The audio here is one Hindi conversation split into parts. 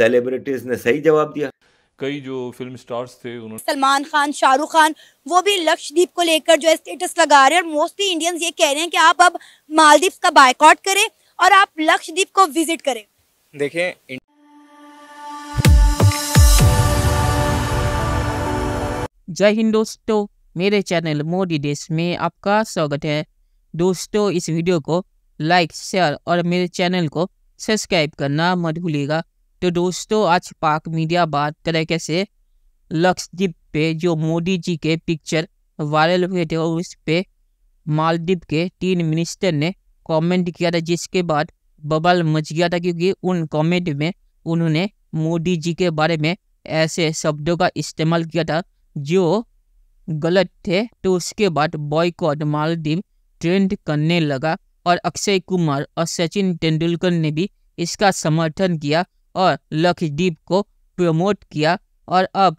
सेलिब्रिटीज ने सही जवाब दिया कई जो फिल्म स्टार्स थे उन्होंने सलमान खान शाहरुख खान वो भी लक्षद्वीप को लेकर जो है स्टेटस लगा रहे हैं और मोस्टली इंडियंस ये कह रहे हैं कि आप अब मालदीव का बायकॉट करें और आप लक्षद्वीप को विजिट करें देखें जय हिंद दोस्तों मेरे चैनल मोदी देश में आपका स्वागत है दोस्तों इस वीडियो को लाइक शेयर और मेरे चैनल को सब्सक्राइब करना मत भूलिएगा तो दोस्तों आज पाक मीडिया बात करे कैसे लक्षद्वीप पे जो मोदी जी के पिक्चर वायरल हुए थे और उस पे मालदीप के तीन मिनिस्टर ने कमेंट किया था जिसके बाद बबल मच गया था क्योंकि उन कमेंट में उन्होंने मोदी जी के बारे में ऐसे शब्दों का इस्तेमाल किया था जो गलत थे तो उसके बाद बॉयकॉट मालदीप ट्रेंड करने लगा और अक्षय कुमार और सचिन तेंदुलकर ने भी इसका समर्थन किया और लक्षदीप को प्रमोट किया और अब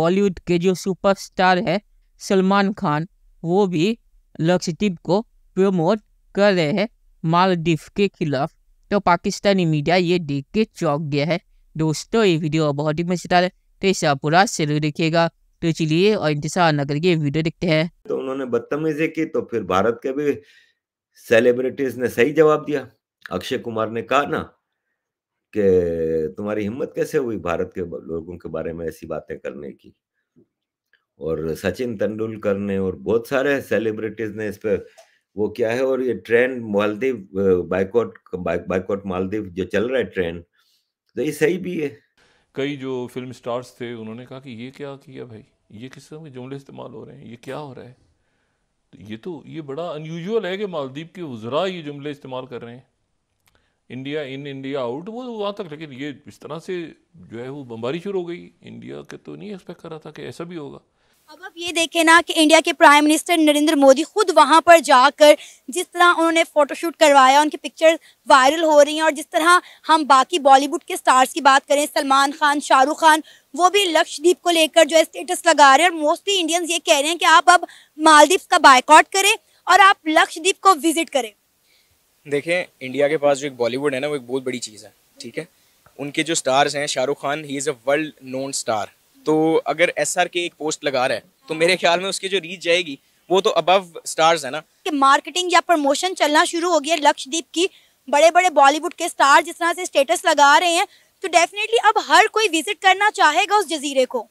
बॉलीवुड के जो सुपरस्टार है सलमान खान वो भी लक्षद्वीप को प्रमोट कर रहे हैं मालदीव के खिलाफ तो पाकिस्तानी मीडिया ये देख के चौंक गया है दोस्तों ये वीडियो बहुत ही मजेदार है तो इसे आप पूरा जरूर देखिएगा तो चलिए और इंतजार न करके वीडियो देखते हैं तो उन्होंने बदतमीजी की तो फिर भारत के भी सेलिब्रिटीज ने सही जवाब दिया अक्षय कुमार ने कहा ना कि तुम्हारी हिम्मत कैसे हुई भारत के लोगों के बारे में ऐसी बातें करने की और सचिन तेंदुलकर ने और बहुत सारे सेलिब्रिटीज ने इस पर वो क्या है और ये trend Maldives boycott boycott Maldives जो चल रहा है ट्रेन तो ये सही भी है कई जो फिल्म स्टार्स थे उन्होंने कहा कि ये क्या किया भाई ये किस तरह के जुमले इस्तेमाल हो रहे हैं ये क्या हो रहा है तो ये तो ये बड़ा अनयूजल है कि मालदीव के वजरा ये जुमले इस्तेमाल कर रहे हैं इंडिया इन इंडिया आउट वो वहाँ तक लेकिन ये इस तरह से जो है वो बमबारी शुरू हो गई इंडिया के तो नहीं एक्सपेक्ट कर रहा था कि ऐसा भी होगा अब आप ये देखें ना कि इंडिया के प्राइम मिनिस्टर नरेंद्र मोदी खुद वहाँ पर जाकर जिस तरह उन्होंने फ़ोटोशूट करवाया उनकी पिक्चर वायरल हो रही हैं और जिस तरह हम बाकी बॉलीवुड के स्टार्स की बात करें सलमान खान शाहरुख खान वो भी लक्षद्वीप को लेकर जो है स्टेटस लगा रहे हैं और मोस्टली इंडियंस ये कह रहे हैं कि आप अब मालदीव का बायकॉट करें और आप लक्षद्वीप को विजिट करें देखें इंडिया के पास जो एक बॉलीवुड है ना वो एक बहुत बड़ी चीज़ है ठीक है उनके जो स्टार्स हैं Shahrukh Khan he is a world known star तो अगर एस के एक पोस्ट लगा रहा है तो मेरे ख्याल में उसकी जो रीच जाएगी वो तो अबव स्टार्स है ना कि मार्केटिंग या प्रमोशन चलना शुरू हो गया लक्षदीप की बड़े बड़े बॉलीवुड के स्टार जिस तरह से स्टेटस लगा रहे हैं तो डेफिनेटली अब हर कोई विजिट करना चाहेगा उस जजीरे को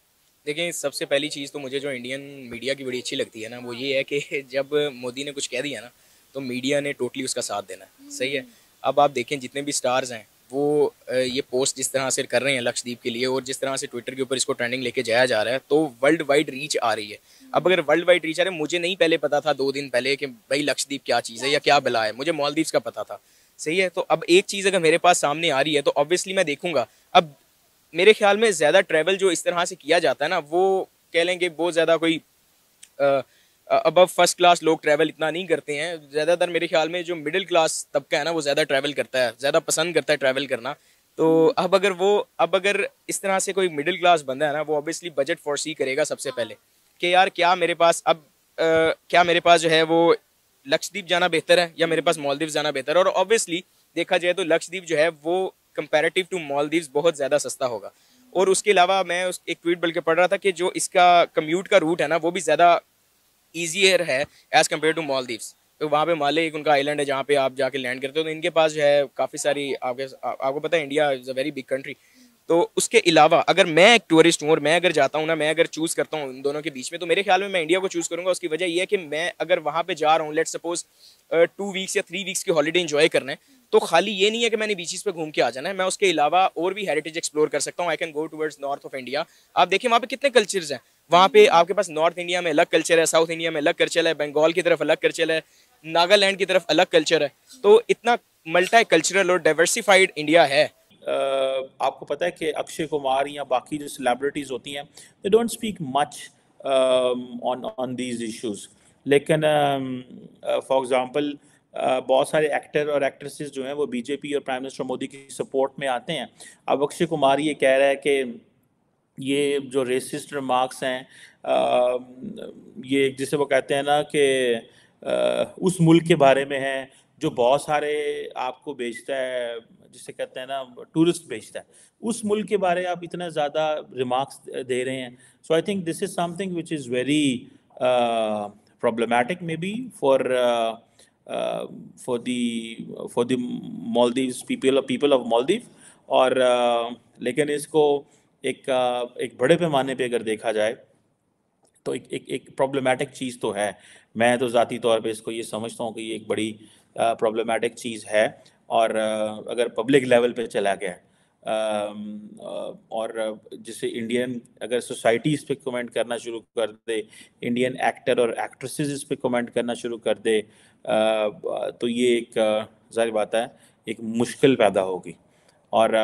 देखिए सबसे पहली चीज़ तो मुझे जो इंडियन मीडिया की बड़ी अच्छी लगती है ना वो ये है कि जब मोदी ने कुछ कह दिया ना तो मीडिया ने टोटली उसका साथ देना है हम्म। सही है अब आप देखें जितने भी स्टार्स हैं वो ये पोस्ट जिस तरह से कर रहे हैं लक्षदीप के लिए और जिस तरह से ट्विटर के ऊपर इसको ट्रेंडिंग लेके जाया जा रहा है तो वर्ल्ड वाइड रीच आ रही है हम्म। अब अगर वर्ल्ड वाइड रीच आ रही है मुझे नहीं पहले पता था दो दिन पहले कि भाई लक्षदीप क्या चीज़ है या क्या बला है मुझे मॉलदीव का पता था सही है तो अब एक चीज़ अगर मेरे पास सामने आ रही है तो ऑब्वियसली मैं देखूंगा अब मेरे ख्याल में ज़्यादा ट्रैवल जो इस तरह से किया जाता है ना वो कह लेंगे बहुत ज़्यादा कोई अबव फर्स्ट क्लास लोग ट्रैवल इतना नहीं करते हैं ज़्यादातर मेरे ख्याल में जो मिडिल क्लास तबका है ना वो ज़्यादा ट्रैवल करता है ज़्यादा पसंद करता है ट्रैवल करना तो अब अगर वो अब अगर इस तरह से कोई मिडिल क्लास बंदा है ना वो ऑब्वियसली बजट सी करेगा सबसे पहले कि यार क्या मेरे पास अब आ, क्या मेरे पास जो है वो लक्षद्वीप जाना बेहतर है या मेरे पास मालदीव जाना बेहतर है और ऑब्वियसली देखा जाए तो लक्षद्वीप जो है वो कंपेरेटिव टू मालदीव बहुत ज़्यादा सस्ता होगा और उसके अलावा मैं उस एक ट्वीट बल्कि पढ़ रहा था कि जो इसका कम्यूट का रूट है ना वो भी ज़्यादा ईजियर है एज़ कम्पेयर टू मालदीव्स तो वहाँ पे माले एक उनका आइलैंड है जहाँ पे आप जाके लैंड करते हो तो इनके पास जो है काफ़ी सारी आपके आपको पता है India is a very big country तो उसके अलावा अगर मैं एक टूरिस्ट हूँ और मैं अगर जाता हूँ ना मैं अगर चूज़ करता हूँ उन दोनों के बीच में तो मेरे ख्याल में मैं इंडिया को चूज़ करूँगा उसकी वजह यह है कि मैं अगर वहाँ पे जा रहा हूँ लेट सपोज टू वीक्स या थ्री वीक्स की हॉलीडे इन्जॉय कर रहे तो खाली ये नहीं है कि मैंने बीचेस पे घूम के आ जाना है मैं उसके अलावा और भी हेरिटेज एक्सप्लोर कर सकता हूँ I can go towards north of India आप देखिए वहाँ पे कितने कल्चर्स हैं वहाँ पे आपके पास नॉर्थ इंडिया में अलग कल्चर है साउथ इंडिया में अलग कल्चर है बंगाल की तरफ अलग कल्चर है नागालैंड की तरफ अलग कल्चर है तो इतना मल्टा कल्चरल और डाइवर्सिफाइड इंडिया है Uh, आपको पता है कि अक्षय कुमार या बाकी जो सेलिब्रिटीज़ होती हैं they don't speak much on on these issues लेकिन फॉर uh, एग्ज़ाम्पल uh, बहुत सारे एक्टर और एक्ट्रेसेस जो हैं वो बीजेपी और प्राइम मिनिस्टर मोदी की सपोर्ट में आते हैं अब अक्षय कुमार ये कह रहा है कि ये जो रेसिस्ट रिमार्क्स हैं ये जिसे वो कहते हैं ना कि उस मुल्क के बारे में है जो बहुत सारे आपको भेजता है जिसे कहते हैं ना टूरिस्ट भेजता है उस मुल्क के बारे आप इतना ज़्यादा रिमार्क्स दे रहे हैं so I think this is something which is very problematic may be for for the for the Maldives people people of Maldives और uh, लेकिन इसको एक एक बड़े पैमाने पे अगर देखा जाए तो एक एक एक प्रॉब्लमेटिक चीज़ तो है मैं तो ज़ाती तौर पे इसको ये समझता हूँ कि ये एक बड़ी प्रॉब्लमेटिक चीज़ है और अगर पब्लिक लेवल पे चला गया और जैसे इंडियन अगर सोसाइटी इस पर कमेंट करना शुरू कर दे इंडियन एक्टर और एक्ट्रेसेस इस पर कमेंट करना शुरू कर दे तो ये एक जाहिर बात है एक मुश्किल पैदा होगी और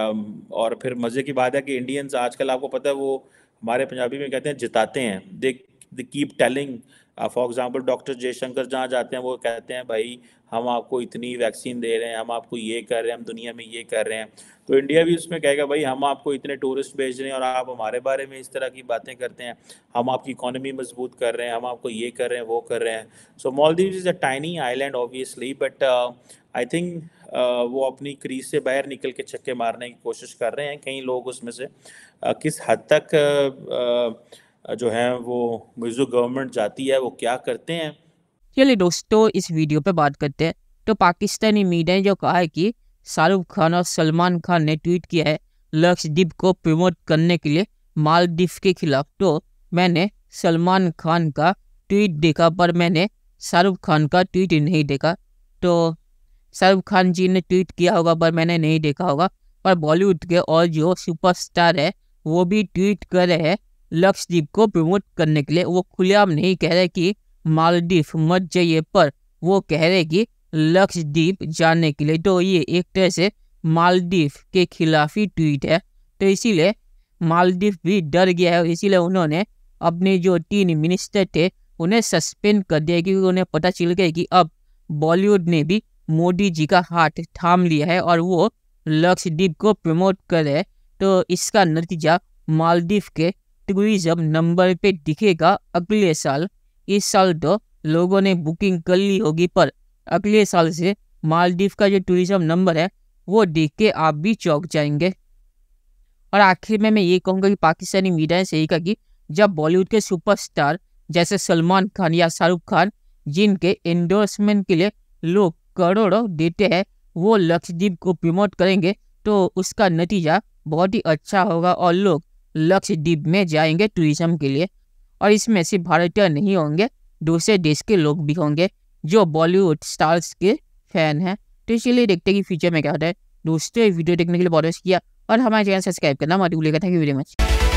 और फिर मज़े की बात है कि इंडियंस आजकल आपको पता है वो हमारे पंजाबी में कहते हैं जिताते हैं they they keep telling for example doctor Jaishankar जहाँ जाते हैं वो कहते हैं भाई हम आपको इतनी वैक्सीन दे रहे हैं हम आपको ये कर रहे हैं हम दुनिया में ये कर रहे हैं तो इंडिया भी उसमें कहेगा भाई हम आपको इतने टूरिस्ट भेज रहे हैं और आप हमारे बारे में इस तरह की बातें करते हैं हम आपकी इकोनॉमी मजबूत कर रहे हैं हम आपको ये कर रहे हैं वो कर रहे हैं so Maldives is a tiny island obviously but I think वो अपनी क्रीज से बाहर निकल के छक्के मारने की कोशिश कर रहे हैं कई लोग उसमें से uh, किस हद तक uh, uh, जो है वो मिजो गवर्नमेंट जाती है वो क्या करते हैं चलिए दोस्तों इस वीडियो पे बात करते हैं तो पाकिस्तानी मीडिया ने जो कहा है कि शाहरुख खान और सलमान खान ने ट्वीट किया है लक्षद्वीप को प्रमोट करने के लिए मालदीव के खिलाफ तो मैंने सलमान खान का ट्वीट देखा पर मैंने शाहरुख खान का ट्वीट नहीं देखा तो शाहरुख खान जी ने ट्वीट किया होगा पर मैंने नहीं देखा होगा पर बॉलीवुड के और जो सुपरस्टार है वो भी ट्वीट कर रहे हैं लक्षद्वीप को प्रमोट करने के लिए वो खुलेआम नहीं कह रहे कि मालदीव मत जाइए पर वो कह रहे कि लक्षद्वीप जाने के लिए तो ये एक तरह से मालदीव के खिलाफ ही ट्वीट है तो इसीलिए मालदीव भी डर गया है इसीलिए उन्होंने अपने जो तीन मिनिस्टर थे उन्हें सस्पेंड कर दिया क्योंकि उन्हें पता चल गया कि अब बॉलीवुड ने भी मोदी जी का हाथ थाम लिया है और वो लक्षद्वीप को प्रमोट करे तो इसका नतीजा मालदीव के टूरिज्म नंबर पे दिखेगा अगले साल इस साल तो लोगों ने बुकिंग कर ली होगी पर अगले साल से मालदीव का जो टूरिज्म नंबर है वो देख के आप भी चौंक जाएंगे और आखिर में मैं ये कहूँगा कि पाकिस्तानी मीडिया ने सही कहा कि जब बॉलीवुड के सुपरस्टार जैसे सलमान खान या शाहरुख खान जिनके एंडोर्समेंट के लिए लोग करोड़ों देते हैं वो लक्षद्वीप को प्रमोट करेंगे तो उसका नतीजा बहुत ही अच्छा होगा और लोग लक्षद्वीप में जाएंगे टूरिज्म के लिए और इसमें सिर्फ भारतीय नहीं होंगे दूसरे देश के लोग भी होंगे जो बॉलीवुड स्टार्स के फैन हैं तो इसलिए देखते हैं कि फ्यूचर में क्या होता है दोस्तों वीडियो देखने के लिए बहुत अच्छा किया और हमारे चैनल सब्सक्राइब करना मत भूलिएगा थैंक यू वेरी मच